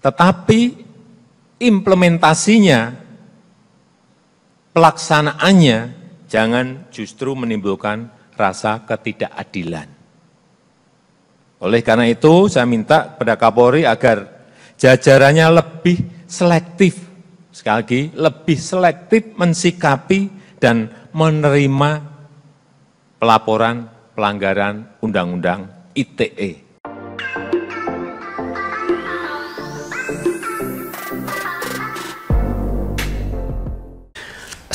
Tetapi implementasinya, pelaksanaannya jangan justru menimbulkan rasa ketidakadilan. Oleh karena itu, saya minta kepada Kapolri agar jajarannya lebih selektif, sekali lagi, lebih selektif mensikapi dan menerima pelaporan pelanggaran Undang-Undang ITE.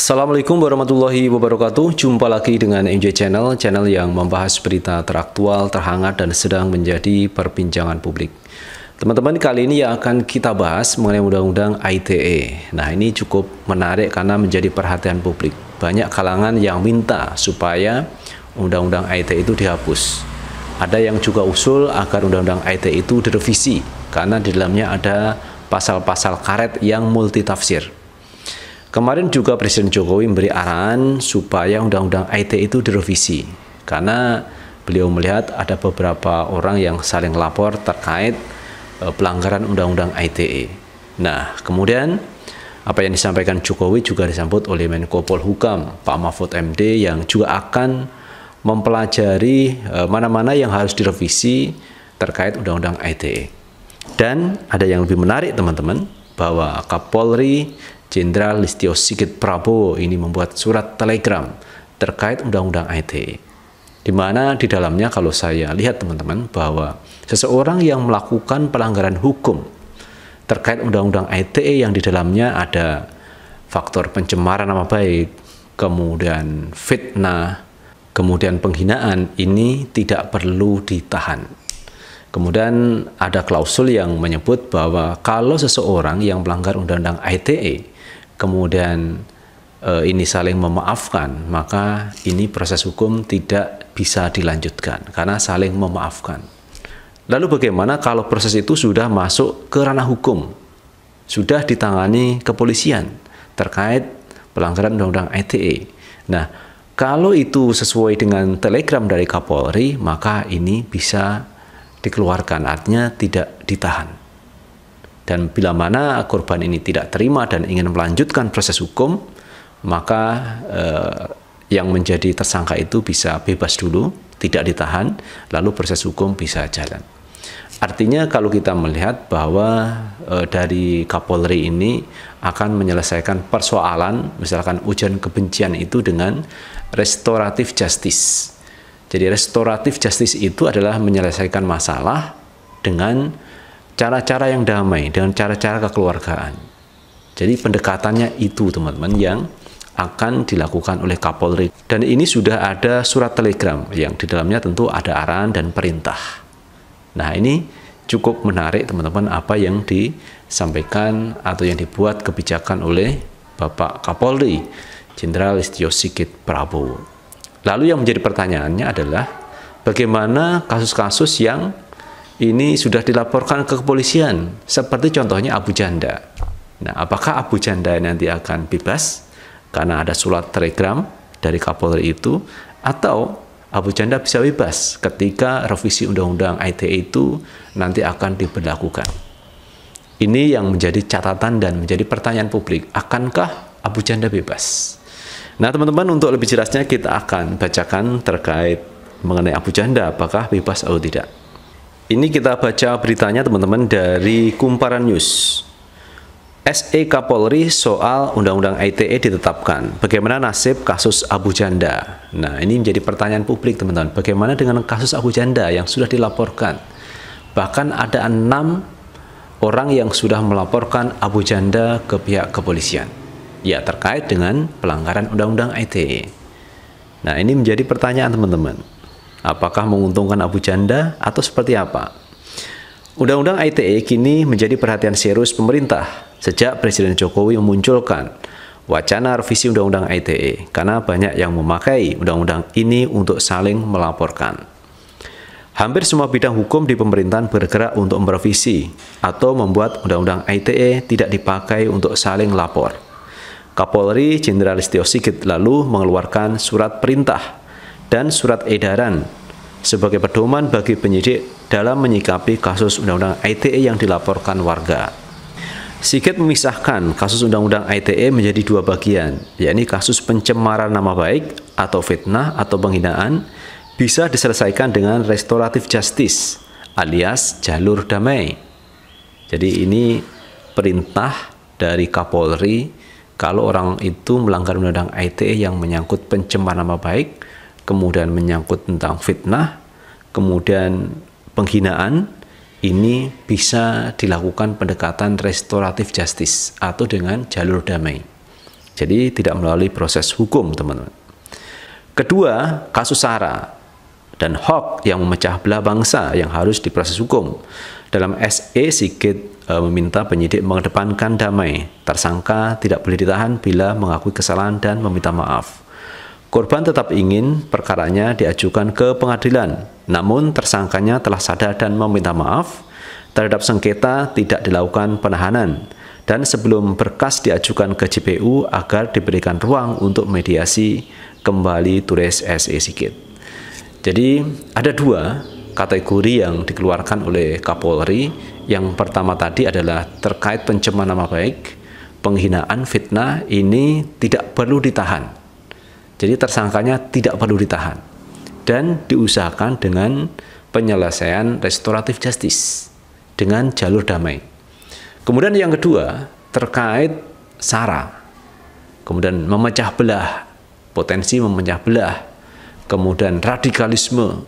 Assalamualaikum warahmatullahi wabarakatuh Jumpa lagi dengan MJ Channel Channel yang membahas berita teraktual, terhangat, dan sedang menjadi perbincangan publik Teman-teman, kali ini yang akan kita bahas mengenai Undang-Undang ITE. Nah, ini cukup menarik karena menjadi perhatian publik. Banyak kalangan yang minta supaya Undang-Undang ITE itu dihapus. Ada yang juga usul agar Undang-Undang ITE itu direvisi karena di dalamnya ada pasal-pasal karet yang multitafsir. Kemarin juga Presiden Jokowi memberi arahan supaya undang-undang IT itu direvisi karena beliau melihat ada beberapa orang yang saling lapor terkait eh, pelanggaran undang-undang ITE. Nah, kemudian apa yang disampaikan Jokowi juga disambut oleh Menko Polhukam Pak Mahfud MD yang juga akan mempelajari eh, mana-mana yang harus direvisi terkait undang-undang ITE. Dan ada yang lebih menarik teman-teman bahwa Kapolri Jenderal Listio Sigit Prabowo ini membuat surat telegram terkait Undang-Undang ITE. Di mana di dalamnya kalau saya lihat teman-teman bahwa seseorang yang melakukan pelanggaran hukum terkait Undang-Undang ITE yang di dalamnya ada faktor pencemaran nama baik, kemudian fitnah, kemudian penghinaan ini tidak perlu ditahan. Kemudian ada klausul yang menyebut bahwa kalau seseorang yang melanggar Undang-Undang ITE kemudian e, ini saling memaafkan, maka ini proses hukum tidak bisa dilanjutkan karena saling memaafkan. Lalu bagaimana kalau proses itu sudah masuk ke ranah hukum? Sudah ditangani kepolisian terkait pelanggaran Undang-Undang ITE. E. Nah, kalau itu sesuai dengan telegram dari Kapolri, maka ini bisa dikeluarkan, artinya tidak ditahan. Dan bila mana korban ini tidak terima dan ingin melanjutkan proses hukum, maka eh, yang menjadi tersangka itu bisa bebas dulu, tidak ditahan, lalu proses hukum bisa jalan. Artinya kalau kita melihat bahwa e, dari Kapolri ini akan menyelesaikan persoalan misalkan ujian kebencian itu dengan restoratif justice. Jadi restoratif justice itu adalah menyelesaikan masalah dengan cara-cara yang damai dengan cara-cara kekeluargaan. Jadi pendekatannya itu teman-teman yang akan dilakukan oleh Kapolri. Dan ini sudah ada surat telegram yang di dalamnya tentu ada arahan dan perintah. Nah ini cukup menarik teman-teman apa yang disampaikan atau yang dibuat kebijakan oleh Bapak Kapolri, Jenderal Listio Sigit Prabowo. Lalu yang menjadi pertanyaannya adalah bagaimana kasus-kasus yang ini sudah dilaporkan ke kepolisian seperti contohnya Abu Janda. Nah, apakah Abu Janda nanti akan bebas karena ada surat telegram dari Kapolri itu atau Abu Janda bisa bebas ketika revisi undang-undang ITE itu nanti akan diberlakukan. Ini yang menjadi catatan dan menjadi pertanyaan publik, akankah Abu Janda bebas? Nah, teman-teman, untuk lebih jelasnya kita akan bacakan terkait mengenai Abu Janda apakah bebas atau tidak. Ini kita baca beritanya teman-teman dari Kumparan News. SE Kapolri soal Undang-Undang ITE ditetapkan. Bagaimana nasib kasus Abu Janda? Nah, ini menjadi pertanyaan publik, teman-teman. Bagaimana dengan kasus Abu Janda yang sudah dilaporkan? Bahkan ada enam orang yang sudah melaporkan Abu Janda ke pihak kepolisian. Ya, terkait dengan pelanggaran Undang-Undang ITE. Nah, ini menjadi pertanyaan, teman-teman. Apakah menguntungkan Abu Janda atau seperti apa? Undang-undang ITE kini menjadi perhatian serius pemerintah sejak Presiden Jokowi memunculkan wacana revisi Undang-Undang ITE karena banyak yang memakai undang-undang ini untuk saling melaporkan. Hampir semua bidang hukum di pemerintahan bergerak untuk merevisi atau membuat undang-undang ITE tidak dipakai untuk saling lapor. Kapolri Jenderal Listio Sigit lalu mengeluarkan surat perintah dan surat edaran sebagai pedoman bagi penyidik dalam menyikapi kasus Undang-Undang ITE yang dilaporkan warga. Sigit memisahkan kasus Undang-Undang ITE menjadi dua bagian, yakni kasus pencemaran nama baik atau fitnah atau penghinaan bisa diselesaikan dengan restoratif justice alias jalur damai. Jadi ini perintah dari Kapolri kalau orang itu melanggar Undang-Undang ITE yang menyangkut pencemaran nama baik, kemudian menyangkut tentang fitnah, kemudian penghinaan, ini bisa dilakukan pendekatan restoratif justice atau dengan jalur damai. Jadi tidak melalui proses hukum, teman-teman. Kedua, kasus SARA dan hoax yang memecah belah bangsa yang harus diproses hukum. Dalam SE Sigit e, meminta penyidik mengedepankan damai. Tersangka tidak boleh ditahan bila mengakui kesalahan dan meminta maaf. Korban tetap ingin perkaranya diajukan ke pengadilan, namun tersangkanya telah sadar dan meminta maaf terhadap sengketa tidak dilakukan penahanan dan sebelum berkas diajukan ke JPU agar diberikan ruang untuk mediasi kembali tulis SE Sikit. Jadi ada dua kategori yang dikeluarkan oleh Kapolri. Yang pertama tadi adalah terkait pencemaran nama baik, penghinaan, fitnah ini tidak perlu ditahan jadi tersangkanya tidak perlu ditahan dan diusahakan dengan penyelesaian restoratif justice dengan jalur damai. Kemudian yang kedua terkait sara. Kemudian memecah belah, potensi memecah belah. Kemudian radikalisme,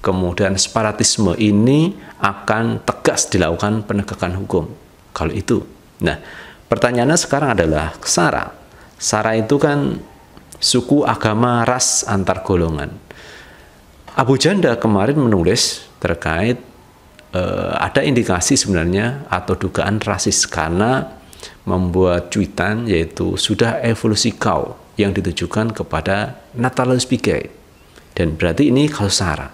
kemudian separatisme ini akan tegas dilakukan penegakan hukum. Kalau itu. Nah, pertanyaannya sekarang adalah sara. Sara itu kan suku, agama, ras antar golongan. Abu Janda kemarin menulis terkait uh, ada indikasi sebenarnya atau dugaan rasis karena membuat cuitan yaitu sudah evolusi kau yang ditujukan kepada Natalus Pigai. Dan berarti ini kalau sara.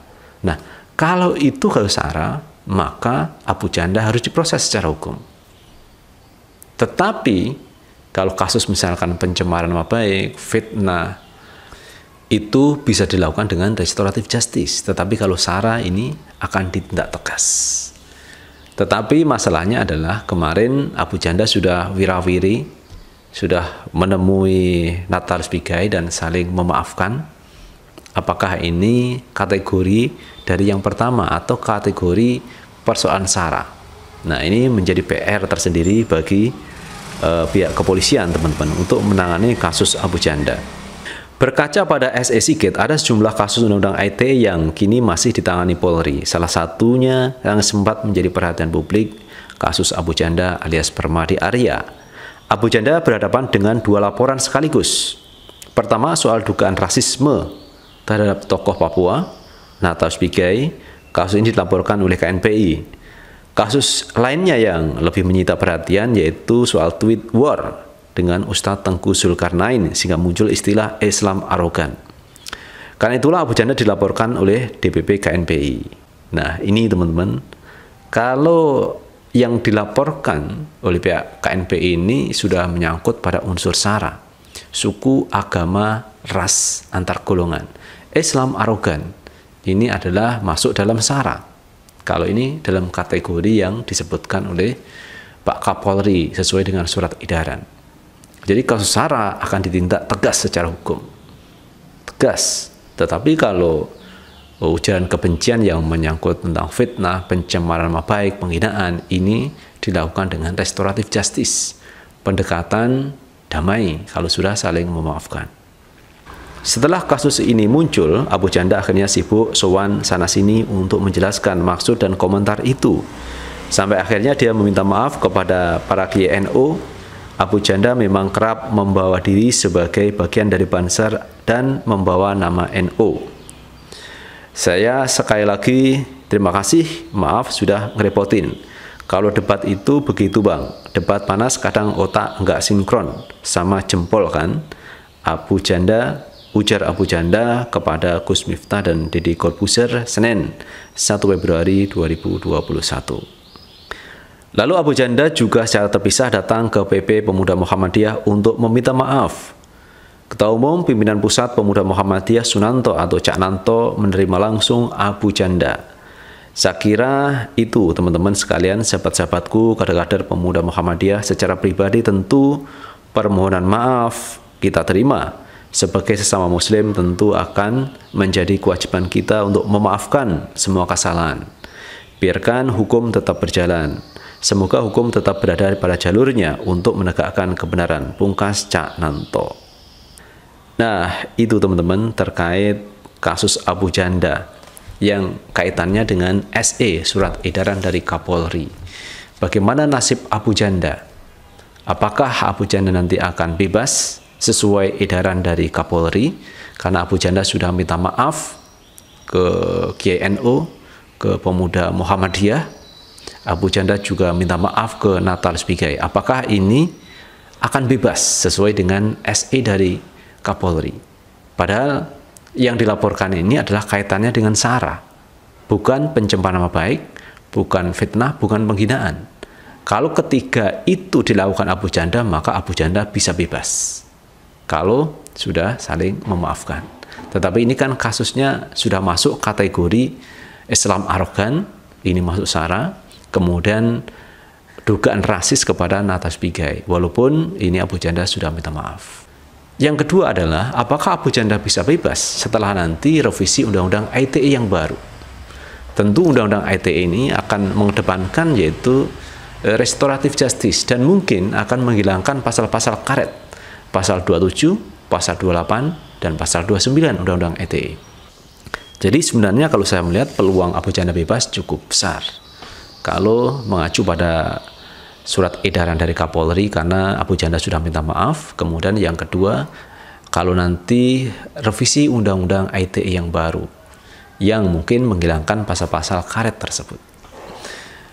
Nah, kalau itu kalau sara, maka Abu Janda harus diproses secara hukum. Tetapi kalau kasus misalkan pencemaran nama baik, fitnah, itu bisa dilakukan dengan restoratif justice. Tetapi kalau SARA ini akan ditindak tegas. Tetapi masalahnya adalah kemarin Abu Janda sudah wirawiri, sudah menemui Natal Spigai dan saling memaafkan. Apakah ini kategori dari yang pertama atau kategori persoalan SARA? Nah ini menjadi PR tersendiri bagi uh, pihak kepolisian teman-teman untuk menangani kasus Abu Janda. Berkaca pada SSI Gate, ada sejumlah kasus undang-undang IT yang kini masih ditangani Polri. Salah satunya yang sempat menjadi perhatian publik, kasus Abu Janda alias Permadi Arya. Abu Janda berhadapan dengan dua laporan sekaligus. Pertama, soal dugaan rasisme terhadap tokoh Papua, Natas Pigai. Kasus ini dilaporkan oleh KNPI. Kasus lainnya yang lebih menyita perhatian yaitu soal tweet war dengan Ustadz Tengku Zulkarnain sehingga muncul istilah Islam arogan. Karena itulah Abu Janda dilaporkan oleh DPP KNPI. Nah ini teman-teman, kalau yang dilaporkan oleh pihak KNPI ini sudah menyangkut pada unsur sara, suku, agama, ras, antar golongan. Islam arogan ini adalah masuk dalam sara kalau ini dalam kategori yang disebutkan oleh Pak Kapolri sesuai dengan surat edaran. Jadi kasus SARA akan ditindak tegas secara hukum. Tegas. Tetapi kalau ujaran kebencian yang menyangkut tentang fitnah, pencemaran nama baik, penghinaan ini dilakukan dengan restoratif justice, pendekatan damai kalau sudah saling memaafkan. Setelah kasus ini muncul, Abu Janda akhirnya sibuk sowan sana-sini untuk menjelaskan maksud dan komentar itu. Sampai akhirnya dia meminta maaf kepada para kiai NU. Abu Janda memang kerap membawa diri sebagai bagian dari Banser dan membawa nama NU. Saya sekali lagi terima kasih, maaf sudah ngerepotin. Kalau debat itu begitu bang, debat panas kadang otak nggak sinkron sama jempol kan. Abu Janda ujar Abu Janda kepada Gus Miftah dan Deddy Corbuzier Senin 1 Februari 2021. Lalu Abu Janda juga secara terpisah datang ke PP Pemuda Muhammadiyah untuk meminta maaf. Ketua Umum Pimpinan Pusat Pemuda Muhammadiyah Sunanto atau Cak Nanto menerima langsung Abu Janda. Saya kira itu teman-teman sekalian sahabat-sahabatku kader-kader pemuda Muhammadiyah secara pribadi tentu permohonan maaf kita terima sebagai sesama muslim tentu akan menjadi kewajiban kita untuk memaafkan semua kesalahan. Biarkan hukum tetap berjalan. Semoga hukum tetap berada pada jalurnya untuk menegakkan kebenaran. Pungkas Cak Nanto. Nah, itu teman-teman terkait kasus Abu Janda yang kaitannya dengan SE, surat edaran dari Kapolri. Bagaimana nasib Abu Janda? Apakah Abu Janda nanti akan bebas? sesuai edaran dari Kapolri karena Abu Janda sudah minta maaf ke KNO ke pemuda Muhammadiyah Abu Janda juga minta maaf ke Natal Spigai apakah ini akan bebas sesuai dengan SE dari Kapolri padahal yang dilaporkan ini adalah kaitannya dengan SARA bukan pencemaran nama baik bukan fitnah bukan penghinaan kalau ketiga itu dilakukan Abu Janda maka Abu Janda bisa bebas kalau sudah saling memaafkan. Tetapi ini kan kasusnya sudah masuk kategori Islam arogan, ini masuk sara, kemudian dugaan rasis kepada Natas Bigai, walaupun ini Abu Janda sudah minta maaf. Yang kedua adalah, apakah Abu Janda bisa bebas setelah nanti revisi Undang-Undang ITE yang baru? Tentu Undang-Undang ITE ini akan mengedepankan yaitu eh, restoratif justice dan mungkin akan menghilangkan pasal-pasal karet pasal 27, pasal 28, dan pasal 29 Undang-Undang ITE. E. Jadi sebenarnya kalau saya melihat peluang abu janda bebas cukup besar. Kalau mengacu pada surat edaran dari Kapolri karena abu janda sudah minta maaf, kemudian yang kedua kalau nanti revisi Undang-Undang ITE e yang baru yang mungkin menghilangkan pasal-pasal karet tersebut.